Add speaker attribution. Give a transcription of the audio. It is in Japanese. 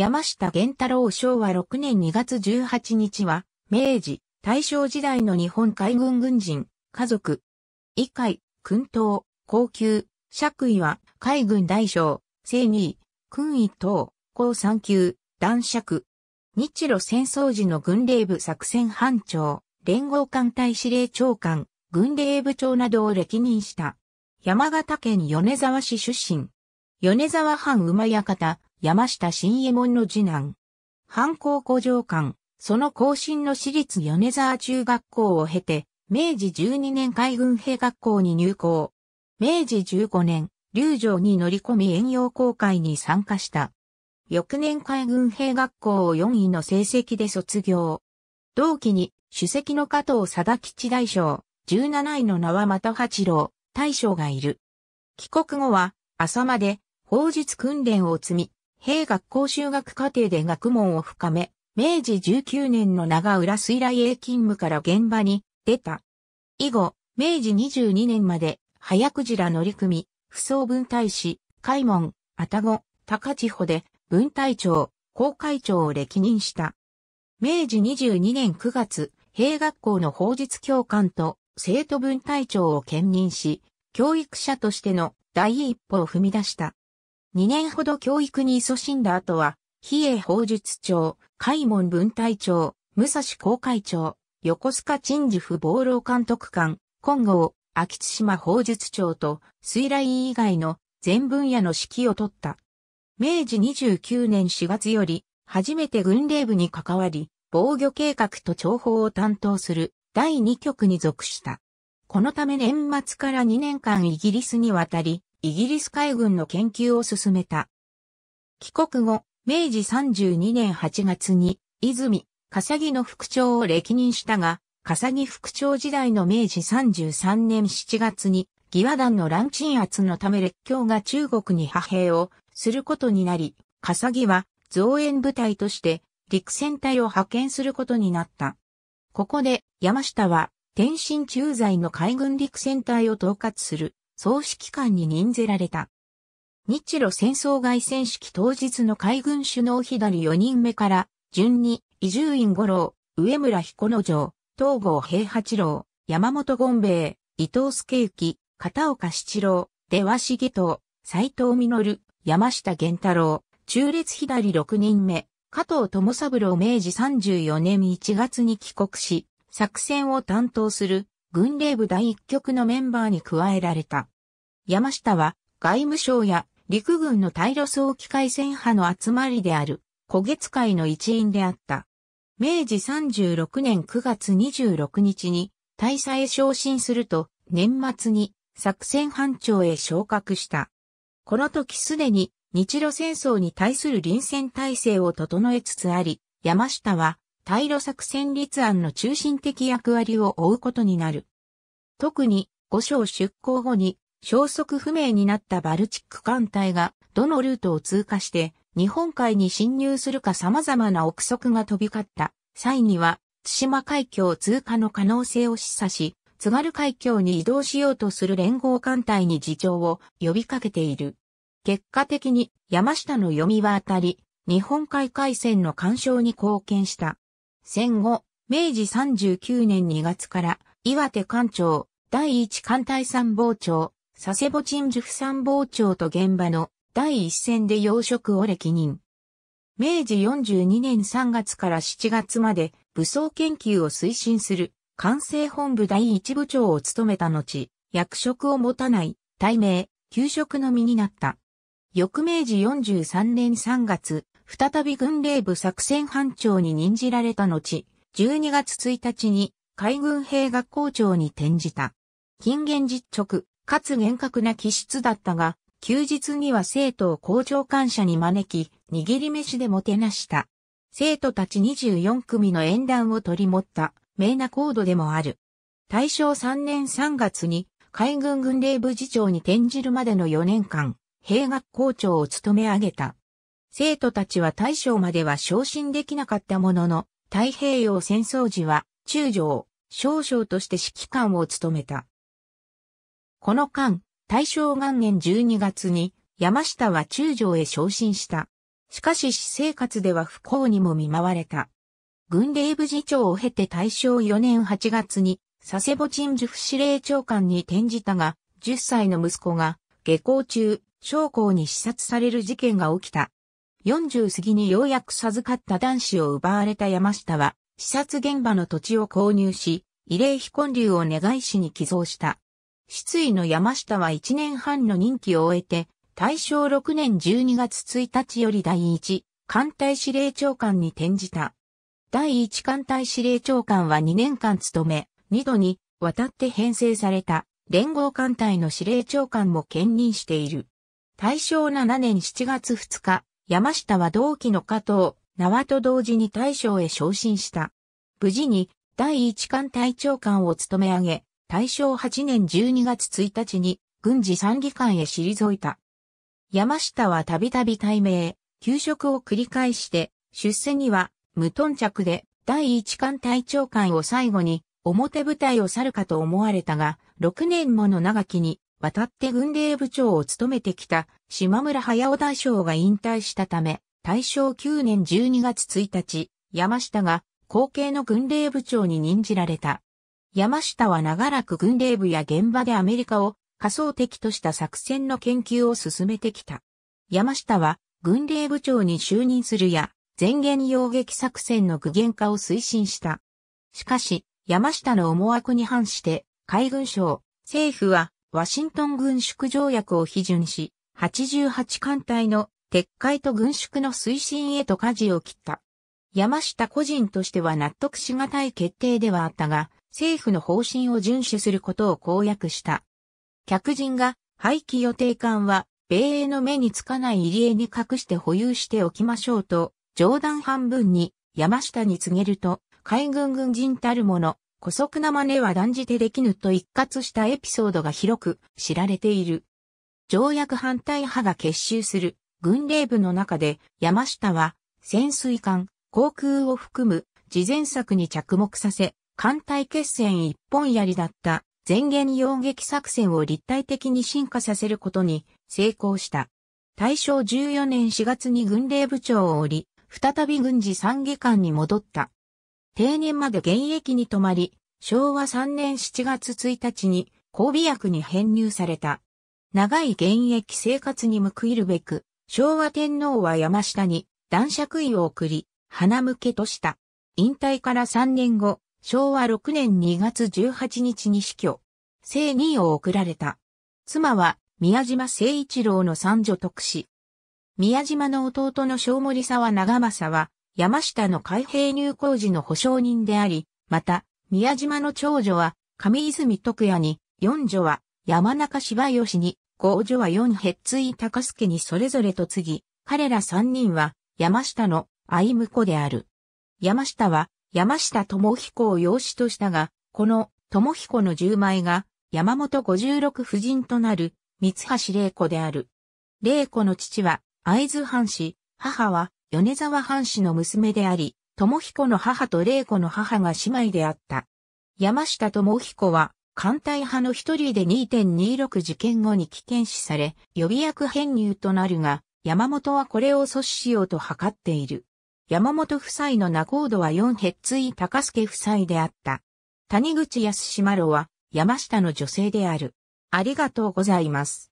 Speaker 1: 山下玄太郎昭和6年2月18日は、明治、大正時代の日本海軍軍人、家族、以下、訓東、高級、爵位は、海軍大将、正二位、君位等、高三級、男爵。日露戦争時の軍令部作戦班長、連合艦隊司令長官、軍令部長などを歴任した。山形県米沢市出身。米沢藩馬館、山下新右衛門の次男。藩抗古城館、その後進の私立米沢中学校を経て、明治12年海軍兵学校に入校。明治15年、竜城に乗り込み遠洋航海に参加した。翌年海軍兵学校を4位の成績で卒業。同期に、主席の加藤貞吉大将、17位の名は又八郎、大将がいる。帰国後は、朝まで、砲術訓練を積み、兵学校修学課程で学問を深め、明治19年の長浦水来営勤務から現場に出た。以後、明治22年まで、早くじら乗組、不相分隊士、海門、愛宕、高千穂で、分隊長、公会長を歴任した。明治22年9月、兵学校の法律教官と生徒分隊長を兼任し、教育者としての第一歩を踏み出した。2年ほど教育に勤しんだ後は、比叡法術長、開門文隊長、武蔵公会長、横須賀鎮守府防老監督官、今後、秋津島法術長と水来以外の全分野の指揮を取った。明治29年4月より、初めて軍令部に関わり、防御計画と情報を担当する第2局に属した。このため年末から2年間イギリスに渡り、イギリス海軍の研究を進めた。帰国後、明治32年8月に、泉、笠木の副長を歴任したが、笠木副長時代の明治33年7月に、義和団の乱鎮圧のため列強が中国に派兵をすることになり、笠木は増援部隊として陸戦隊を派遣することになった。ここで山下は天津駐在の海軍陸戦隊を統括する。総指揮官に任ぜられた。日露戦争外戦式当日の海軍首脳左4人目から、順に、伊集院五郎、上村彦之丞、東郷平八郎、山本権兵衛、伊藤助之、片岡七郎、出羽重藤、斎藤実、山下源太郎、中列左6人目、加藤友三郎明治34年1月に帰国し、作戦を担当する軍令部第一局のメンバーに加えられた。山下は外務省や陸軍の対路総機会戦派の集まりである、古月会の一員であった。明治36年9月26日に大佐へ昇進すると、年末に作戦班長へ昇格した。この時すでに日露戦争に対する臨戦体制を整えつつあり、山下は対露作戦立案の中心的役割を負うことになる。特に、五章出港後に、消息不明になったバルチック艦隊が、どのルートを通過して、日本海に侵入するか様々な憶測が飛び交った際には、津島海峡通過の可能性を示唆し、津軽海峡に移動しようとする連合艦隊に事情を呼びかけている。結果的に山下の読みは当たり、日本海海戦の干渉に貢献した。戦後、明治39年2月から岩手艦長、第一艦隊参謀長、佐世保鎮守府参謀長と現場の第一線で養殖を歴任。明治42年3月から7月まで武装研究を推進する管制本部第一部長を務めた後、役職を持たない、対名、給職の身になった。翌明治43年3月、再び軍令部作戦班長に任じられた後、12月1日に海軍兵学校長に転じた。近現実直、かつ厳格な気質だったが、休日には生徒を校長官舎に招き、握り飯でもてなした。生徒たち24組の演談を取り持った、名な高度でもある。大正3年3月に、海軍軍令部次長に転じるまでの4年間、兵学校長を務め上げた。生徒たちは大将までは昇進できなかったものの、太平洋戦争時は中将、少将として指揮官を務めた。この間、大正元年12月に山下は中将へ昇進した。しかし私生活では不幸にも見舞われた。軍令部次長を経て大正4年8月に佐世保鎮守府司令長官に転じたが、10歳の息子が下校中、将校に視察される事件が起きた。40過ぎにようやく授かった男子を奪われた山下は、視察現場の土地を購入し、慰霊碑建立を願い師に寄贈した。失意の山下は1年半の任期を終えて、大正6年12月1日より第一艦隊司令長官に転じた。第一艦隊司令長官は2年間務め、2度に渡って編成された連合艦隊の司令長官も兼任している。大正7年7月2日、山下は同期の加藤、縄と同時に大将へ昇進した。無事に第一艦隊長官を務め上げ、大正8年12月1日に軍事参議官へ退いた。山下はたびたび対名、休職を繰り返して、出世には無頓着で第一艦隊長官を最後に表舞台を去るかと思われたが、6年もの長きに渡って軍令部長を務めてきた島村駿大将が引退したため、大正9年12月1日、山下が後継の軍令部長に任じられた。山下は長らく軍令部や現場でアメリカを仮想敵とした作戦の研究を進めてきた。山下は軍令部長に就任するや、前言要撃作戦の具現化を推進した。しかし、山下の思惑に反して、海軍省、政府はワシントン軍縮条約を批准し、88艦隊の撤回と軍縮の推進へと舵を切った。山下個人としては納得しがたい決定ではあったが、政府の方針を遵守することを公約した。客人が廃棄予定艦は、米英の目につかない入江に隠して保有しておきましょうと、冗談半分に山下に告げると、海軍軍人たるもの、古速な真似は断じてできぬと一括したエピソードが広く知られている。条約反対派が結集する軍令部の中で山下は潜水艦、航空を含む事前策に着目させ、艦隊決戦一本槍だった前言洋撃作戦を立体的に進化させることに成功した。大正14年4月に軍令部長を降り、再び軍事参議官に戻った。定年まで現役に泊まり、昭和3年7月1日に交尾役に編入された。長い現役生活に報いるべく、昭和天皇は山下に男爵位を送り、花向けとした。引退から3年後、昭和6年2月18日に死去。生2位を送られた。妻は宮島誠一郎の三女徳子。宮島の弟の正森沢長政は山下の海兵入港時の保証人であり、また、宮島の長女は、上泉徳也に、四女は、山中柴吉に、五女は四ヘッツイ高助にそれぞれと継ぎ、彼ら三人は、山下の愛婿である。山下は、山下智彦を養子としたが、この智彦の十枚が、山本五十六夫人となる、三橋玲子である。玲子の父は、会津藩士、母は、米沢藩士の娘であり、友彦の母と玲子の母が姉妹であった。山下友彦は、艦隊派の一人で2.26事件後に危険死され、予備役編入となるが、山本はこれを阻止しようと図っている。山本夫妻の仲人は4ヘッツイ高助夫妻であった。谷口康島郎は山下の女性である。ありがとうございます。